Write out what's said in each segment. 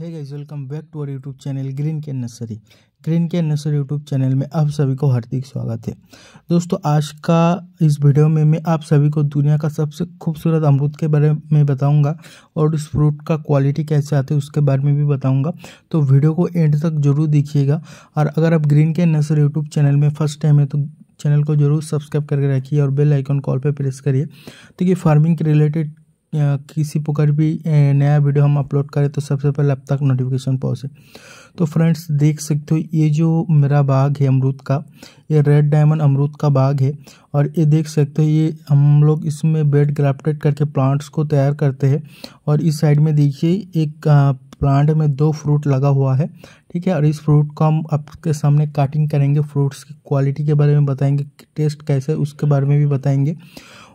है guys welcome back to our YouTube channel green के nursery green के nursery YouTube channel में आप सभी को हार्दिक स्वागत है दोस्तों आज का इस वीडियो में मैं आप सभी को दुनिया का सबसे खूबसूरत अमरूद के बारे में बताऊंगा और इस फ्रूट का क्वालिटी कैसे आते है उसके बारे में भी बताऊंगा तो वीडियो को एंड तक जरूर देखिएगा और अगर आप ग्रीन के नर्सरी यूट्यूब चैनल में फर्स्ट टाइम है तो चैनल को जरूर सब्सक्राइब करके रखिए और बेल आइकॉन कॉल पर प्रेस करिए तो ये फार्मिंग के रिलेटेड या किसी प्रकार भी नया वीडियो हम अपलोड करें तो सबसे पहले अब तक नोटिफिकेशन पहुँचे तो फ्रेंड्स देख सकते हो ये जो मेरा बाग है अमरूद का ये रेड डायमंड अमरूद का बाग है और ये देख सकते हैं ये हम लोग इसमें बेड ग्राफ्टेड करके प्लांट्स को तैयार करते हैं और इस साइड में देखिए एक प्लांट में दो फ्रूट लगा हुआ है ठीक है और इस फ्रूट को हम आपके सामने काटिंग करेंगे फ्रूट्स की क्वालिटी के बारे में बताएंगे टेस्ट कैसे उसके बारे में भी बताएंगे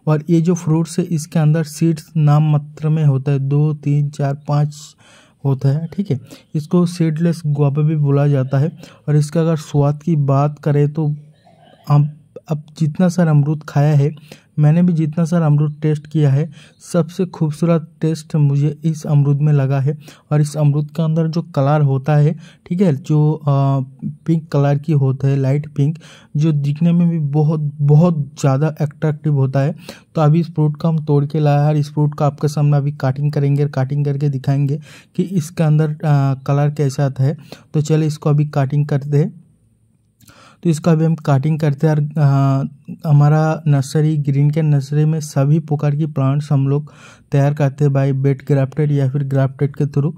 और ये जो फ्रूट्स है इसके अंदर सीड्स नाम मात्र में होता है दो तीन चार पाँच होता है ठीक है इसको सीडलेस गुआबे भी बोला जाता है और इसका अगर स्वाद की बात करें तो आप अब जितना सर अमरूद खाया है मैंने भी जितना सर अमरूद टेस्ट किया है सबसे खूबसूरत टेस्ट मुझे इस अमरूद में लगा है और इस अमरूद के अंदर जो कलर होता है ठीक है जो आ, पिंक कलर की होता है लाइट पिंक जो दिखने में भी बहुत बहुत ज़्यादा एट्रैक्टिव होता है तो अभी इस फ्रूट का हम तोड़ के लाया है इस फ्रूट का आपके सामने अभी काटिंग करेंगे काटिंग करके दिखाएंगे कि इसके अंदर आ, कलर कैसा आता है तो चलिए इसको अभी काटिंग करते हैं तो इसका अभी हम काटिंग करते हैं और हमारा नर्सरी ग्रीन के नर्सरी में सभी प्रकार की प्लांट्स हम लोग तैयार करते हैं बाई बेड ग्राफ्टेड या फिर ग्राफ्टेड के थ्रू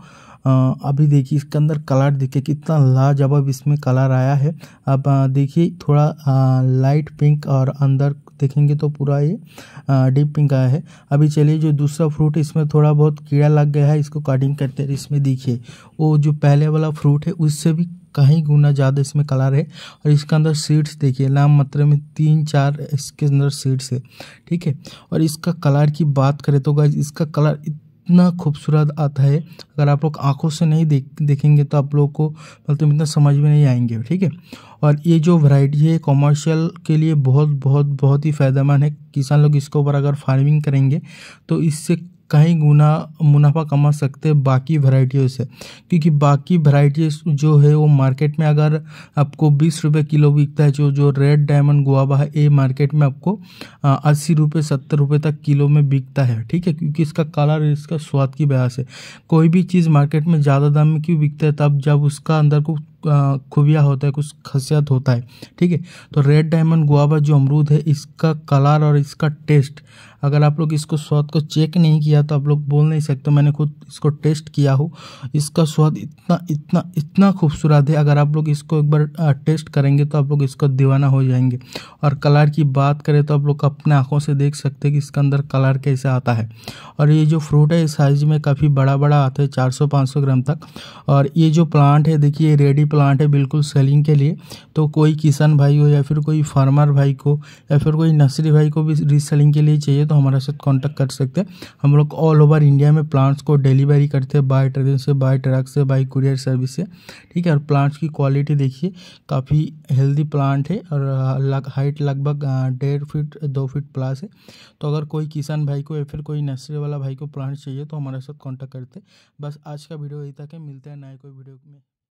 अभी देखिए इसके अंदर कलर देखिए कितना लाजवाब इसमें कलर आया है अब देखिए थोड़ा लाइट पिंक और अंदर देखेंगे तो पूरा ये डीप पिंक आया है अभी चलिए जो दूसरा फ्रूट इसमें थोड़ा बहुत कीड़ा लग गया है इसको कटिंग करते हैं इसमें देखिए वो जो पहले वाला फ्रूट है उससे भी कहीं गुना ज़्यादा इसमें कलर है और इसके अंदर सीड्स देखिए नाम मात्रा में तीन चार इसके अंदर सीड्स है ठीक है और इसका कलर की बात करें तो गाइज इसका कलर इतना खूबसूरत आता है अगर आप लोग आँखों से नहीं देख देखेंगे तो आप लोग को मतलब इतना समझ में नहीं आएंगे ठीक है और ये जो वैरायटी है कॉमर्शियल के लिए बहुत बहुत बहुत ही फ़ायदेमंद है किसान लोग इसके ऊपर अगर फार्मिंग करेंगे तो इससे कहीं गुना मुनाफा कमा सकते हैं बाकी वैरायटियों से क्योंकि बाकी वैरायटीज जो है वो मार्केट में अगर आपको बीस रुपये किलो बिकता है जो जो रेड डायमंड गुआबा है ये मार्केट में आपको अस्सी रुपये सत्तर रुपये तक किलो में बिकता है ठीक है क्योंकि इसका कलर इसका स्वाद की वजह से कोई भी चीज़ मार्केट में ज़्यादा दाम में क्यों बिकता है तब जब उसका अंदर को खुबिया होता है कुछ खासियत होता है ठीक है तो रेड डायमंड गुआबा जो अमरूद है इसका कलर और इसका टेस्ट अगर आप लोग इसको स्वाद को चेक नहीं किया तो आप लोग बोल नहीं सकते मैंने खुद इसको टेस्ट किया हो इसका स्वाद इतना इतना इतना खूबसूरत है अगर आप लोग इसको एक बार टेस्ट करेंगे तो आप लोग इसको दीवाना हो जाएंगे और कलर की बात करें तो आप लोग अपने आँखों से देख सकते हैं कि इसका अंदर कलर कैसे आता है और ये जो फ्रूट है साइज में काफ़ी बड़ा बड़ा आता है चार सौ ग्राम तक और ये जो प्लांट है देखिए रेडी प्लांट है बिल्कुल सेलिंग के लिए तो कोई किसान भाई हो या फिर कोई फार्मर भाई को या फिर कोई नर्सरी भाई को भी रीसेलिंग के लिए चाहिए तो तो हमारे साथ कॉन्टैक्ट कर सकते हैं हम लोग ऑल ओवर इंडिया में प्लांट्स को डिलीवरी करते हैं बाय ट्रेन से बाय ट्रक से बाय कुरियर सर्विस से ठीक है और प्लांट्स की क्वालिटी देखिए काफ़ी हेल्दी प्लांट है और लग, हाइट लगभग डेढ़ फीट दो फीट प्लस है तो अगर कोई किसान भाई को या फिर कोई नर्सरी वाला भाई को प्लांट चाहिए तो हमारे साथ कॉन्टैक्ट करते बस आज का वीडियो यही तक है मिलते हैं नए कोई वीडियो में